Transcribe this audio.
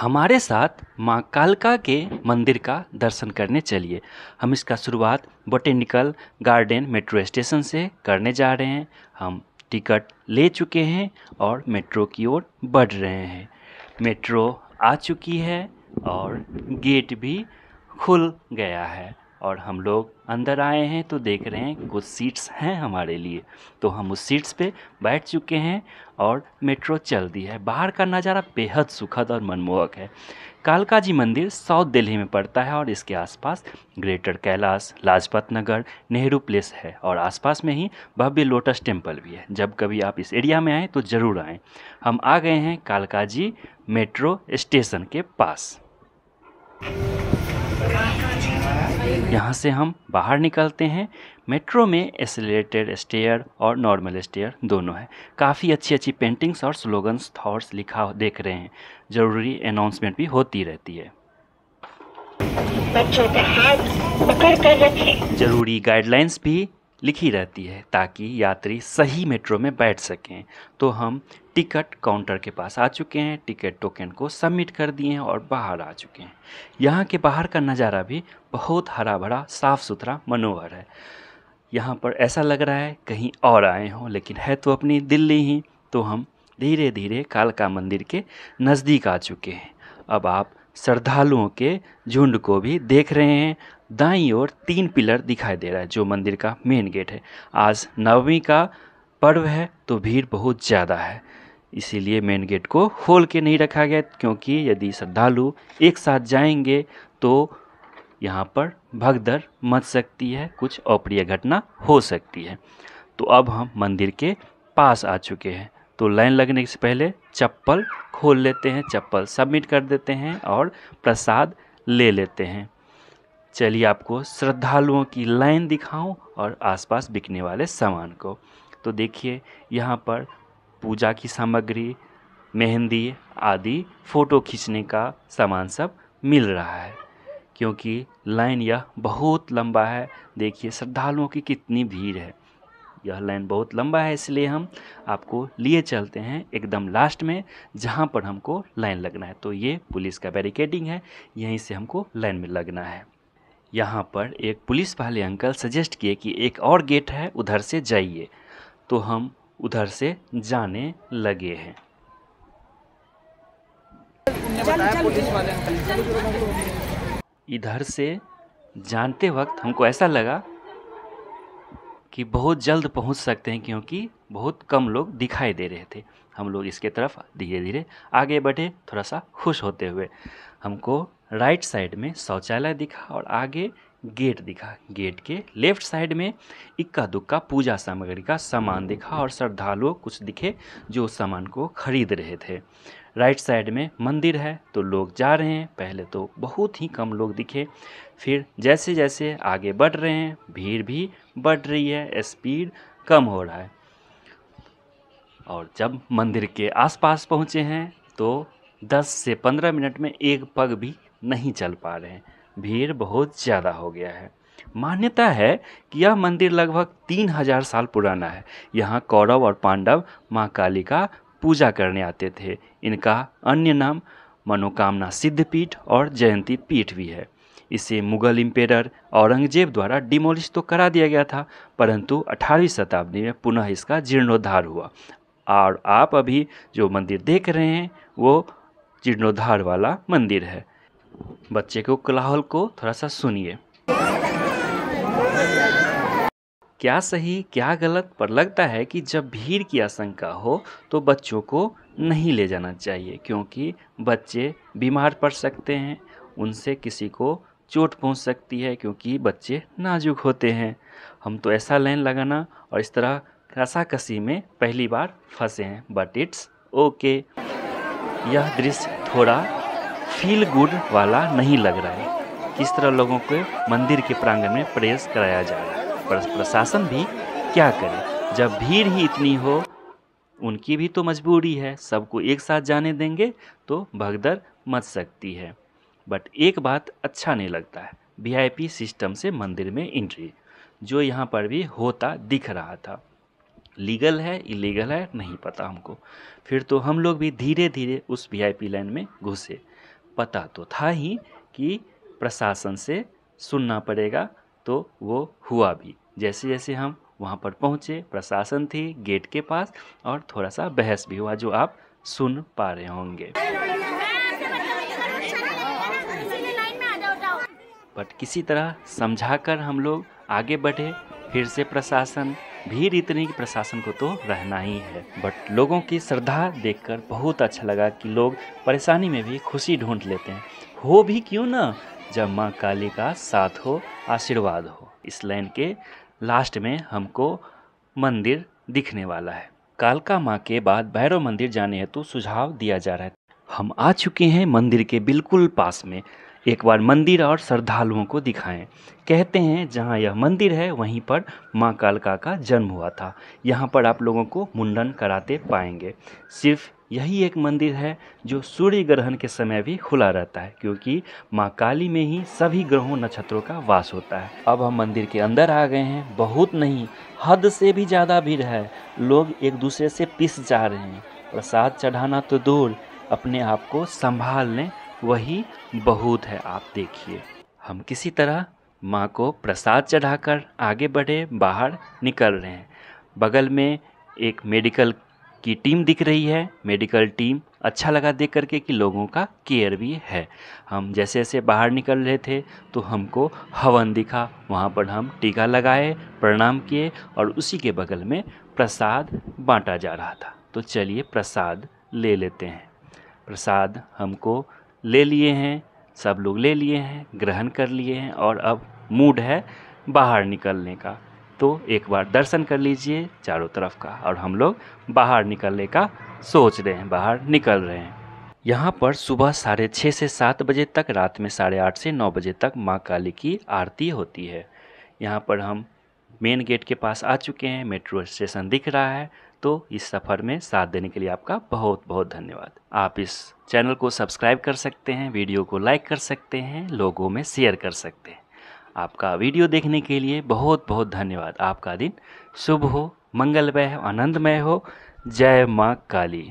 हमारे साथ माँ कालका के मंदिर का दर्शन करने चलिए हम इसका शुरुआत बोटेनिकल गार्डन मेट्रो स्टेशन से करने जा रहे हैं हम टिकट ले चुके हैं और मेट्रो की ओर बढ़ रहे हैं मेट्रो आ चुकी है और गेट भी खुल गया है और हम लोग अंदर आए हैं तो देख रहे हैं कुछ सीट्स हैं हमारे लिए तो हम उस सीट्स पे बैठ चुके हैं और मेट्रो चल दी है बाहर का नज़ारा बेहद सुखद और मनमोहक है कालका जी मंदिर साउथ दिल्ली में पड़ता है और इसके आसपास ग्रेटर कैलाश लाजपत नगर नेहरू प्लेस है और आसपास में ही भव्य लोटस टेम्पल भी है जब कभी आप इस एरिया में आएँ तो ज़रूर आएँ हम आ गए हैं कालका जी मेट्रो स्टेशन के पास यहाँ से हम बाहर निकलते हैं मेट्रो में एसलेटेड स्टेयर और नॉर्मल स्टेयर दोनों है काफ़ी अच्छी अच्छी पेंटिंग्स और स्लोगन्स थॉट्स लिखा देख रहे हैं ज़रूरी अनाउंसमेंट भी होती रहती है बच्चों का हाथ पकड़ कर रखें जरूरी गाइडलाइंस भी लिखी रहती है ताकि यात्री सही मेट्रो में बैठ सकें तो हम टिकट काउंटर के पास आ चुके हैं टिकट टोकन को सबमिट कर दिए हैं और बाहर आ चुके हैं यहाँ के बाहर का नज़ारा भी बहुत हरा भरा साफ़ सुथरा मनोहर है यहाँ पर ऐसा लग रहा है कहीं और आए हों लेकिन है तो अपनी दिल्ली ही तो हम धीरे धीरे कालका मंदिर के नज़दीक आ चुके हैं अब आप श्रद्धालुओं के झुंड को भी देख रहे हैं दाई ओर तीन पिलर दिखाई दे रहा है जो मंदिर का मेन गेट है आज नवमी का पर्व है तो भीड़ बहुत ज़्यादा है इसीलिए मेन गेट को खोल के नहीं रखा गया क्योंकि यदि श्रद्धालु एक साथ जाएंगे तो यहाँ पर भगदड़ मच सकती है कुछ अप्रिय घटना हो सकती है तो अब हम मंदिर के पास आ चुके हैं तो लाइन लगने से पहले चप्पल खोल लेते हैं चप्पल सबमिट कर देते हैं और प्रसाद ले लेते हैं चलिए आपको श्रद्धालुओं की लाइन दिखाऊं और आसपास बिकने वाले सामान को तो देखिए यहाँ पर पूजा की सामग्री मेहंदी आदि फ़ोटो खींचने का सामान सब मिल रहा है क्योंकि लाइन यह बहुत लंबा है देखिए श्रद्धालुओं की कितनी भीड़ है यह लाइन बहुत लंबा है इसलिए हम आपको लिए चलते हैं एकदम लास्ट में जहाँ पर हमको लाइन लगना है तो ये पुलिस का बैरिकेडिंग है यहीं से हमको लाइन में लगना है यहाँ पर एक पुलिस वाले अंकल सजेस्ट किए कि एक और गेट है उधर से जाइए तो हम उधर से जाने लगे हैं इधर से जानते वक्त हमको ऐसा लगा कि बहुत जल्द पहुंच सकते हैं क्योंकि बहुत कम लोग दिखाई दे रहे थे हम लोग इसके तरफ धीरे धीरे आगे बढ़े थोड़ा सा खुश होते हुए हमको राइट साइड में शौचालय दिखा और आगे गेट दिखा गेट के लेफ्ट साइड में इक्का दुक्का पूजा सामग्री का सामान दिखा और श्रद्धालु कुछ दिखे जो उस सामान को खरीद रहे थे राइट साइड में मंदिर है तो लोग जा रहे हैं पहले तो बहुत ही कम लोग दिखे फिर जैसे जैसे आगे बढ़ रहे हैं भीड़ भी बढ़ रही है स्पीड कम हो रहा है और जब मंदिर के आसपास पहुँचे हैं तो 10 से 15 मिनट में एक पग भी नहीं चल पा रहे हैं भीड़ बहुत ज़्यादा हो गया है मान्यता है कि यह मंदिर लगभग तीन हजार साल पुराना है यहाँ कौरव और पांडव माँ काली का पूजा करने आते थे इनका अन्य नाम मनोकामना सिद्ध पीठ और जयंती पीठ भी है इसे मुगल इम्पेरर औरंगजेब द्वारा डिमोलिश तो करा दिया गया था परंतु 18वीं शताब्दी में पुनः इसका जीर्णोद्धार हुआ और आप अभी जो मंदिर देख रहे हैं वो जीर्णोद्धार वाला मंदिर है बच्चे को कलाहल को थोड़ा सा सुनिए क्या सही क्या गलत पर लगता है कि जब भीड़ की आशंका हो तो बच्चों को नहीं ले जाना चाहिए क्योंकि बच्चे बीमार पड़ सकते हैं उनसे किसी को चोट पहुंच सकती है क्योंकि बच्चे नाजुक होते हैं हम तो ऐसा लाइन लगाना और इस तरह रसाकसी में पहली बार फंसे हैं बट इट्स ओके यह दृश्य थोड़ा फील गुड वाला नहीं लग रहा है किस तरह लोगों को मंदिर के प्रांगण में प्रवेश कराया जा रहा है पर प्रशासन भी क्या करे जब भीड़ ही इतनी हो उनकी भी तो मजबूरी है सबको एक साथ जाने देंगे तो भगदड़ मच सकती है बट एक बात अच्छा नहीं लगता है वी सिस्टम से मंदिर में एंट्री जो यहाँ पर भी होता दिख रहा था लीगल है इलीगल है नहीं पता हमको फिर तो हम लोग भी धीरे धीरे उस वी लाइन में घुसे पता तो था ही कि प्रशासन से सुनना पड़ेगा तो वो हुआ भी जैसे जैसे हम वहाँ पर पहुँचे प्रशासन थी गेट के पास और थोड़ा सा बहस भी हुआ जो आप सुन पा रहे होंगे बट किसी तरह समझाकर हम लोग आगे बढ़े फिर से प्रशासन भीड़ इतनी कि प्रशासन को तो रहना ही है बट लोगों की श्रद्धा देखकर बहुत अच्छा लगा कि लोग परेशानी में भी खुशी ढूंढ लेते हैं हो भी क्यों ना जब माँ काली का साथ हो आशीर्वाद हो इस लाइन के लास्ट में हमको मंदिर दिखने वाला है कालका माँ के बाद भैरव मंदिर जाने हेतु सुझाव दिया जा रहा है हम आ चुके हैं मंदिर के बिल्कुल पास में एक बार मंदिर और श्रद्धालुओं को दिखाएं कहते हैं जहाँ यह मंदिर है वहीं पर माँ कालका का जन्म हुआ था यहाँ पर आप लोगों को मुंडन कराते पाएंगे सिर्फ यही एक मंदिर है जो सूर्य ग्रहण के समय भी खुला रहता है क्योंकि माँ काली में ही सभी ग्रहों नक्षत्रों का वास होता है अब हम मंदिर के अंदर आ गए हैं बहुत नहीं हद से भी ज़्यादा भीड़ है लोग एक दूसरे से पिस जा रहे हैं प्रसाद चढ़ाना तो दूर अपने आप को संभाल लें वही बहुत है आप देखिए हम किसी तरह माँ को प्रसाद चढ़ाकर आगे बढ़े बाहर निकल रहे हैं बगल में एक मेडिकल की टीम दिख रही है मेडिकल टीम अच्छा लगा देख करके कि लोगों का केयर भी है हम जैसे जैसे बाहर निकल रहे थे तो हमको हवन दिखा वहाँ पर हम टीका लगाए प्रणाम किए और उसी के बगल में प्रसाद बांटा जा रहा था तो चलिए प्रसाद ले लेते हैं प्रसाद हमको ले लिए हैं सब लोग ले लिए हैं ग्रहण कर लिए हैं और अब मूड है बाहर निकलने का तो एक बार दर्शन कर लीजिए चारों तरफ का और हम लोग बाहर निकलने का सोच रहे हैं बाहर निकल रहे हैं यहाँ पर सुबह साढ़े छः से सात बजे तक रात में साढ़े आठ से नौ बजे तक माँ काली की आरती होती है यहाँ पर हम मेन गेट के पास आ चुके हैं मेट्रो स्टेशन दिख रहा है तो इस सफ़र में साथ देने के लिए आपका बहुत बहुत धन्यवाद आप इस चैनल को सब्सक्राइब कर सकते हैं वीडियो को लाइक कर सकते हैं लोगों में शेयर कर सकते हैं आपका वीडियो देखने के लिए बहुत बहुत धन्यवाद आपका दिन शुभ हो मंगलमय हो आनंदमय हो जय माँ काली